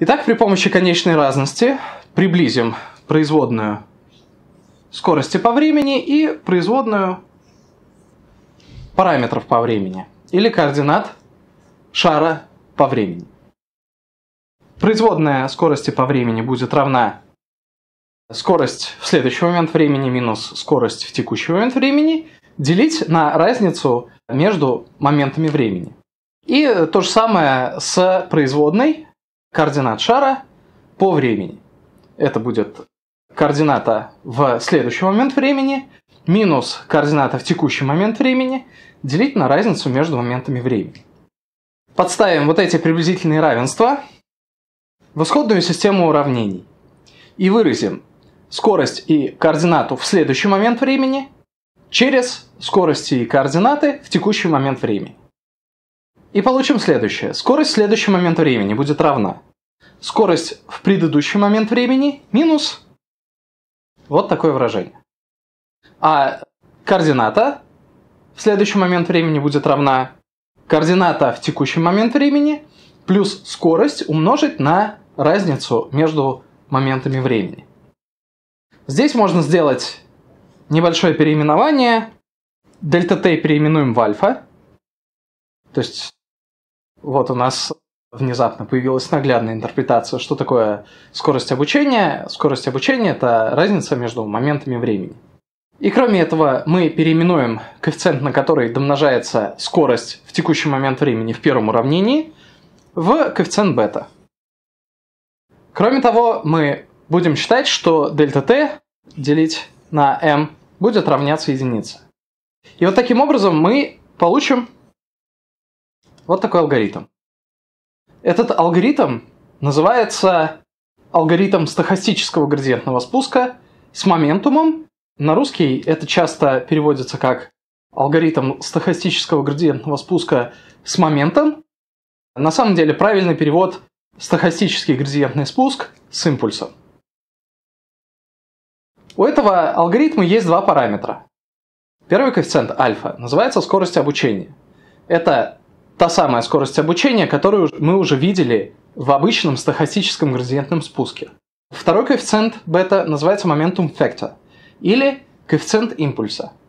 Итак, при помощи конечной разности приблизим производную скорости по времени и производную параметров по времени или координат шара по времени. Производная скорости по времени будет равна скорость в следующий момент времени минус скорость в текущий момент времени делить на разницу между моментами времени. И то же самое с производной координат шара по времени. Это будет координата в следующий момент времени минус координата в текущий момент времени делить на разницу между моментами времени. Подставим вот эти приблизительные равенства в исходную систему уравнений и выразим скорость и координату в следующий момент времени через скорости и координаты в текущий момент времени. И получим следующее. Скорость в следующий момент времени будет равна. Скорость в предыдущий момент времени минус вот такое выражение. А координата в следующий момент времени будет равна координата в текущий момент времени плюс скорость умножить на разницу между моментами времени. Здесь можно сделать небольшое переименование. Дельта t переименуем в альфа. То есть вот у нас внезапно появилась наглядная интерпретация, что такое скорость обучения. Скорость обучения – это разница между моментами времени. И кроме этого, мы переименуем коэффициент, на который домножается скорость в текущий момент времени в первом уравнении, в коэффициент бета. Кроме того, мы будем считать, что дельта t делить на m будет равняться единице. И вот таким образом мы получим вот такой алгоритм. Этот алгоритм называется алгоритм стохастического градиентного спуска с моментумом. На русский это часто переводится как алгоритм стохастического градиентного спуска с моментом. На самом деле правильный перевод – стохастический градиентный спуск с импульсом. У этого алгоритма есть два параметра. Первый коэффициент альфа называется скорость обучения. Это та самая скорость обучения, которую мы уже видели в обычном стохастическом градиентном спуске. Второй коэффициент бета называется моментум фактор или коэффициент импульса –